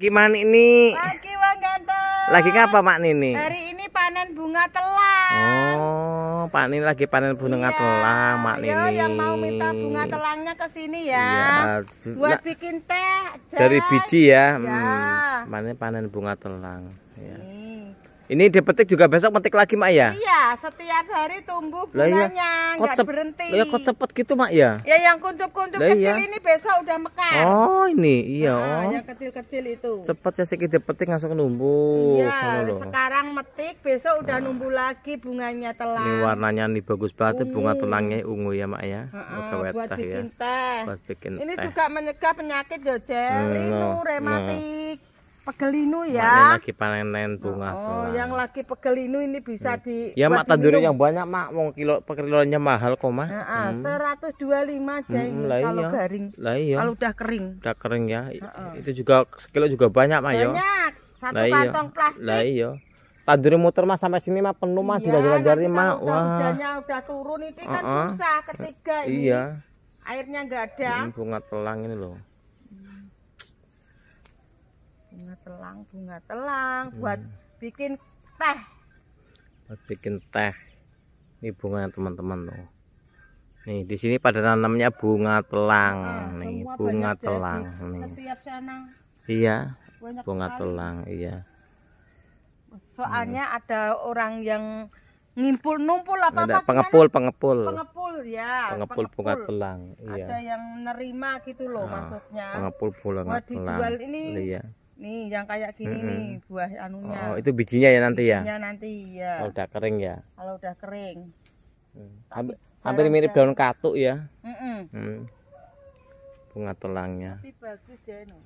Gimana ini? Lagi Bang Ganteng. Lagi ngapa Mak Nini? Hari ini panen bunga telang. Oh, Pak Nini lagi panen bunga iya. telang Mak Yo, Nini. yang mau minta bunga telangnya ke sini ya. Iya. Buat nah, bikin teh. Jen. Dari biji ya. ya. Hmm, iya. panen bunga telang. Ya. Ini. Iya. Ini dipetik juga besok petik lagi, Mak ya? Iya, setiap hari tumbuh bunganya, iya. enggak berhenti. Ya kok cepet gitu, Mak ya? Ya yang kuncup-kuncup kecil iya. ini besok udah mekar. Oh, ini iya. Nah, oh. yang kecil-kecil itu. Cepet ya sih dipetik langsung numbuh. Iya, sekarang metik, besok udah nah. numbuh lagi bunganya telang. Ini warnanya nih bagus banget ungu. bunga telangnya ungu ya, Mak ya. -uh, buat bikin ya. teh. Buat bikin ini teh. juga mencegah penyakit ya, jeli, no, rematik. No. Nah pegelinu ya. Mak lagi panen bunga. Oh, bunga. yang lagi pegelinu ini bisa hmm. di Ya mak tanduri yang banyak mak mau kilo pegelinunya mahal kok mah. Hmm. Seratus dua lima aja hmm, ini kalau iya. garing. Lah iya. Kalau udah kering. Udah kering ya. Uh Itu juga sekilo juga banyak mak ya. Banyak. Satu lah iya. kantong plastik. Lah iya. Tanduri muter mah sampai sini mah penuh mah tidak jalan dari mah. Wah. Hujannya udah turun ini kan uh -uh. susah ketiga ini. Iya. Airnya enggak ada. Bunga telang ini loh bunga telang bunga telang hmm. buat bikin teh buat bikin teh ini bunga teman-teman tuh nih di sini pada nanamnya bunga telang eh, nih bunga telang nih setiap iya banyak bunga sekali. telang iya soalnya hmm. ada orang yang ngimpul numpul apa apa pengepul pengepul pengepul ya pengepul, pengepul bunga telang iya. ada yang nerima gitu loh nah, maksudnya pengepul bunga telang dijual ini iya nih yang kayak gini mm -hmm. nih buah anunya oh itu bijinya ya nanti bijinya ya bijinya nanti ya kalau udah kering ya kalau udah kering hmm. hampir, mirip daun katuk ya mm -mm. Hmm. bunga telangnya tapi bagus deh no.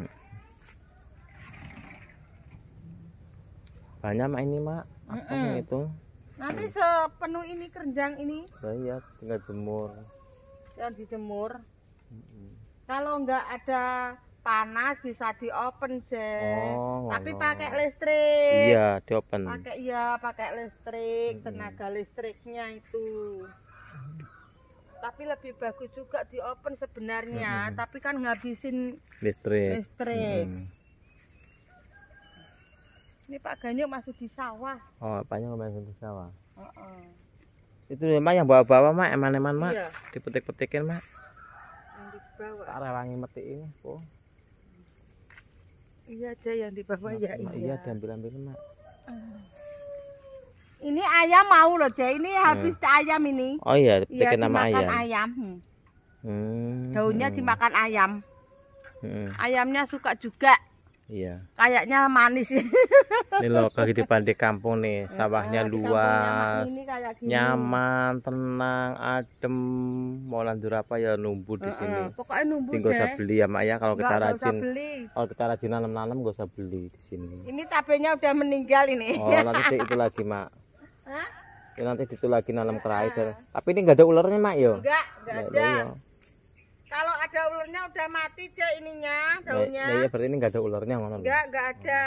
hmm. banyak mak ini mak apa mm -mm. itu nanti hmm. sepenuh ini kerenjang ini oh, iya tinggal jemur jangan dijemur mm -mm. kalau nggak ada panas bisa diopen jen oh, tapi no. pakai listrik iya diopen pakai iya pakai listrik tenaga listriknya itu tapi lebih bagus juga di open sebenarnya hmm. tapi kan ngabisin listrik listrik hmm. ini Pak Ganyuk masih di sawah oh Pak Ganyuk masih di sawah uh -uh. itu ya, mak yang bawa-bawa mak eman-eman mak iya. dipetik-petikin mak yang dibawa arah wangi ini oh iya aja yang di bawah ya mak, iya. Iya diambil-ambil mak. Ah. Ini ayam mau loh, Jay. Ini iya. habis hmm. ayam ini. Oh iya, Iya ya, ayam. ayam. Hmm. Daunnya hmm. dimakan ayam. Hmm. Ayamnya suka juga. Iya. Kayaknya manis sih. Ini loh kehidupan di kampung nih, eh, sawahnya luas, nyaman, tenang, adem. Mau lanjut apa ya numbu di eh, eh, sini. Pokoknya numbu usah beli ya Mak ya kalau kita rajin. Kalau kita rajin nanam-nanam gak usah beli di sini. Ini tabenya udah meninggal ini. Oh nanti itu lagi Mak. Hah? Ya, nanti itu lagi nanam kerai. Tapi ini nggak ada ularnya Mak yo. Ya? Enggak, enggak ada. Iya. Kalau ada ularnya udah mati cek ininya nah, daunnya. ya, ya berarti ini enggak ada ularnya, Mama. Enggak, enggak ada.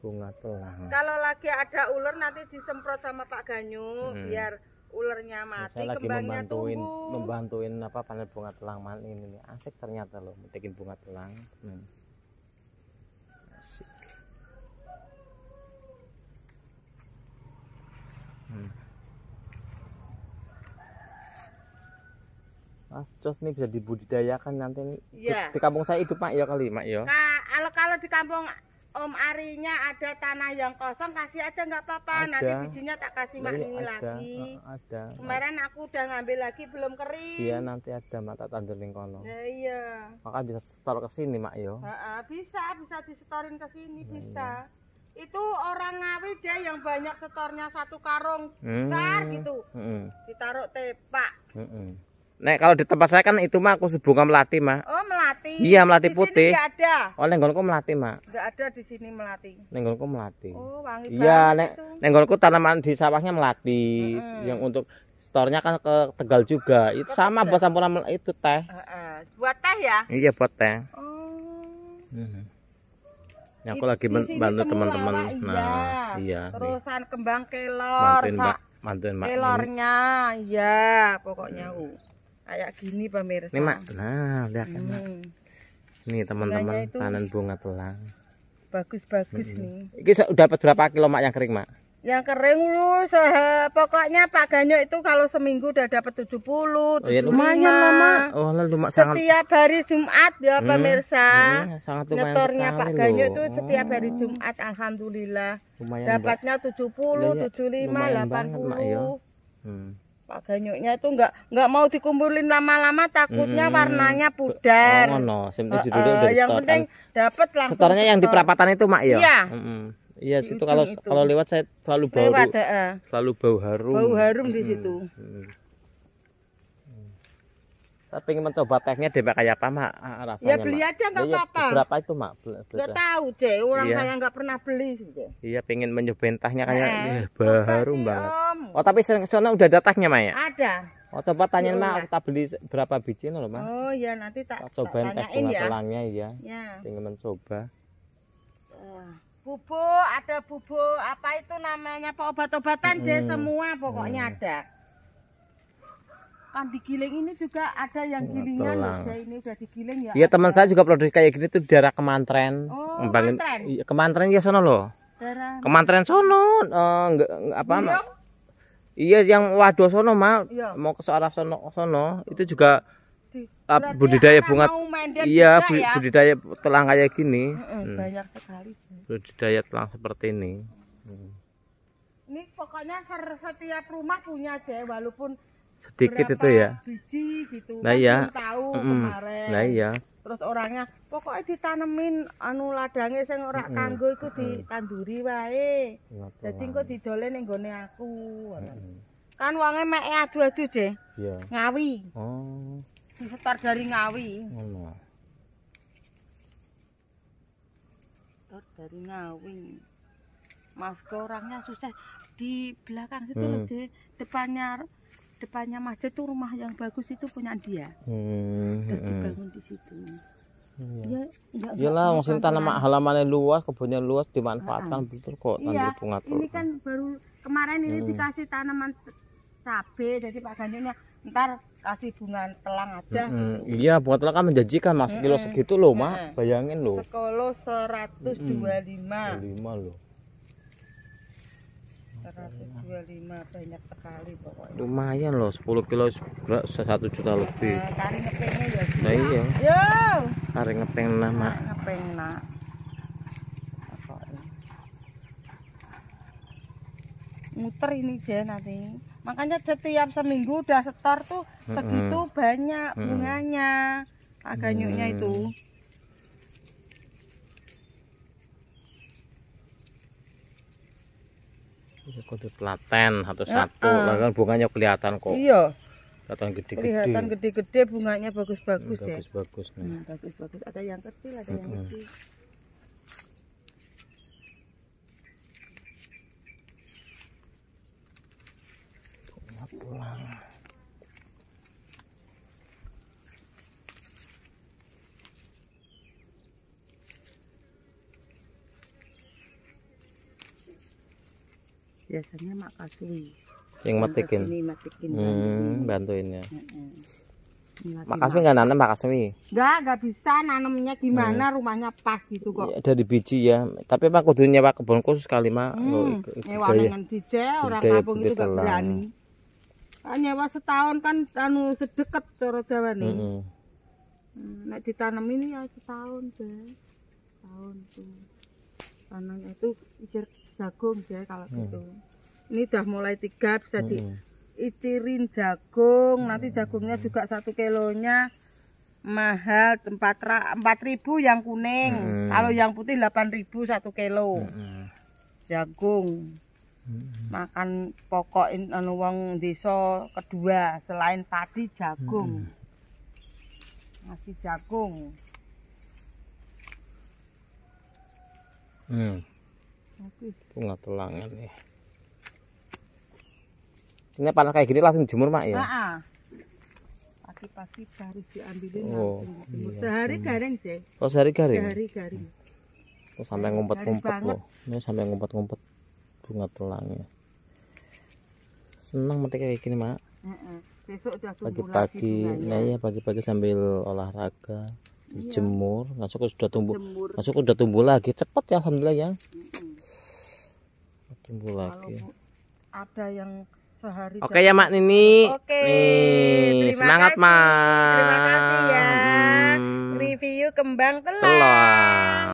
Bunga telang. Kalau lagi ada ular nanti disemprot sama Pak Ganyu hmm. biar ulernya nah, mati, Saya kembangnya lagi membantuin, tumbuh. Membantuin apa panel bunga telang man ini Asik ternyata loh, bikin bunga telang. Hmm. Asik. Hmm. Cos ini bisa dibudidayakan nanti ya. di, di kampung saya hidup Pak ya kali mak ya. Nah, kalau kalau di kampung Om Arinya ada tanah yang kosong kasih aja nggak apa-apa nanti bijinya tak kasih mak ini ada, lagi. Oh, ada. Kemarin aku udah ngambil lagi belum kering. Iya nanti ada mata tandur ning kono. Ya, iya. Maka bisa setor ke sini mak ya. bisa bisa disetorin ke sini ya, bisa. Iya itu orang ngawi dia yang banyak setornya satu karung hmm. besar hmm. gitu hmm. ditaruh tepak hmm. Nek kalau di tempat saya kan itu mah aku sebunga melati mah. Oh melati. Iya melati di putih. Sini ada. Oh nenggolku melati mah. Tidak ada di sini melati. Nenggolku melati. Oh wangi Iya nek nenggolku tanaman di sawahnya melati -hmm. yang untuk stornya kan ke Tegal juga. Itu sama buat campuran itu teh. Eh Buat teh ya? Iya buat teh. Oh. Hmm. Ya, aku lagi bantu teman-teman. Iya. Nah, iya. Terusan nih. kembang kelor. Mantuin Mbak mantuin mak kelornya iya pokoknya hmm kayak gini pemirsa ini mak nah lihat hmm. ini teman-teman panen bunga telang bagus-bagus hmm. nih ini dapat berapa kilo mak yang kering mak yang kering lu pokoknya Pak Ganyo itu kalau seminggu udah dapat 70 oh, ya, lumayan lama oh, lumayan sangat... setiap hari Jumat ya hmm. pemirsa hmm, sangat Pak Ganyo itu setiap hmm. hari Jumat Alhamdulillah lumayan dapatnya 70 ya, ya. 75 lumayan 80 banget, Mak, ya. hmm. Pak Ganyuknya itu enggak enggak mau dikumpulin lama-lama takutnya hmm. warnanya pudar. Oh, no. Simpen uh, uh, yang penting dapat langsung. Setornya yang di perapatan itu mak ya. Iya. Mm -hmm. Iya situ kalau kalau lewat saya selalu bau. Lewat, selalu bau harum. Bau harum di hmm. situ. -hmm tapi ingin mencoba tehnya deh, Kayak apa, Mak? Ah, ah, rasanya, ya beli aja nggak iya, apa-apa. Berapa itu, Mak? Nggak tahu deh, orang iya. saya nggak pernah beli. Gitu. Iya, pengen mencobain tehnya kayak eh, baru banget. Oh, tapi sana udah ada tehnya, Mak ya? Ada. Oh, coba tanyain, mak, Mak. Kita beli berapa biji loh, Mak? Oh, iya, nanti tak, tak cobain teh bunga ya. telangnya, iya. Ya. Pengen mencoba. Uh bubuk, ada bubuk apa itu namanya obat-obatan deh -hmm. semua pokoknya hmm. ada kan digiling ini juga ada yang gilingan loh ini udah digiling ya iya teman saya juga produksi kayak gini tuh daerah Kemantren oh, Kemantren iya, Kemantren ya sono loh daerah Kemantren sono enggak, eh, uh, apa iya yang waduh sono ma iya. mau ke arah sono sono itu juga Di, uh, budidaya bunga iya bu, ya? budidaya telang kayak gini hmm. banyak sekali budidaya telang seperti ini hmm. ini pokoknya setiap rumah punya aja walaupun sedikit itu ya biji gitu nah iya. ya tahu kemarin nah iya. terus orangnya pokoknya ditanemin anu ladangnya saya ngorak mm kanggo itu ditanduri wae jadi kok dijolen yang gone aku kan uangnya mek adu adu je Iya. ngawi oh. disetor dari ngawi setor Setar dari ngawi mas ke orangnya susah di belakang situ mm. depannya depannya masjid tuh rumah yang bagus itu punya dia hmm, dan hmm. dibangun di situ Iya. iya lah, Iyalah, maksudnya tanaman halamannya luas, kebunnya luas dimanfaatkan uh, betul kok iya, bunga Ini kan baru kemarin ini hmm. dikasih tanaman cabe jadi Pak Ganjunya ntar kasih bunga telang aja. Hmm, Iya, bunga telang kan menjanjikan Mas, hmm, kilo segitu loh, Mak. Hmm. Bayangin loh. sekolah 125. 25 loh. 225 banyak sekali pokoknya. Lumayan loh 10 kilo 1 juta lebih. Nah, eh, kari ngepengnya ya. Nah, iya. Yo. Kari ngepeng nah, Mak. Ngepeng nak. muter ini aja nanti makanya setiap seminggu udah setor tuh segitu mm -hmm. banyak bunganya agak mm -hmm. itu Iki iya, kudu telaten satu-satu. Lah kan bunganya kelihatan kok. Iya. Kelihatan gede-gede. gede-gede bunganya bagus-bagus hmm, ya. Bagus-bagus nih. Hmm, bagus-bagus. Ada yang kecil, ada yang hmm. gede. Pulang. biasanya mak kasih yang matikin ini matikin hmm, ya. Mak nggak nanam Mak Nggak, nggak bisa nanamnya gimana hmm. rumahnya pas gitu kok. Ya, dari biji ya. Tapi Pak kudunya pak kebun khusus kali Mak. Hmm. Nyewa ya? dengan DJ orang kampung itu gak berani. Ah, nyewa setahun kan anu sedekat cara Jawa nih. Hmm. Nah, ditanam ini ya setahun deh. Tahun tuh. Tanamnya itu jagung ya kalau hmm. gitu ini udah mulai tiga bisa hmm. diitirin jagung hmm. nanti jagungnya juga satu kilonya mahal tempat empat ribu yang kuning hmm. kalau yang putih delapan ribu satu kilo hmm. jagung hmm. makan pokok anu wong desa kedua selain padi jagung hmm. masih jagung hmm bunga telangan ya ini panas kayak gini langsung jemur mak ya pagi-pagi baru diambilin oh, langsung iya, sehari iya. garing sih oh sehari garing sehari garing oh, sampai ngumpet-ngumpet loh ini sampai ngumpet-ngumpet bunga telangnya senang mati kayak gini mak besok pagi-pagi ya. nah ya pagi-pagi sambil olahraga iya. dijemur iya. masuk sudah tumbuh masuk sudah tumbuh lagi cepet ya alhamdulillah ya mm -mm tunggu lagi iya. ada yang sehari oke ya mak Nini oke Nih, terima semangat kasih. mak terima kasih ya hmm. review kembang telang, telang.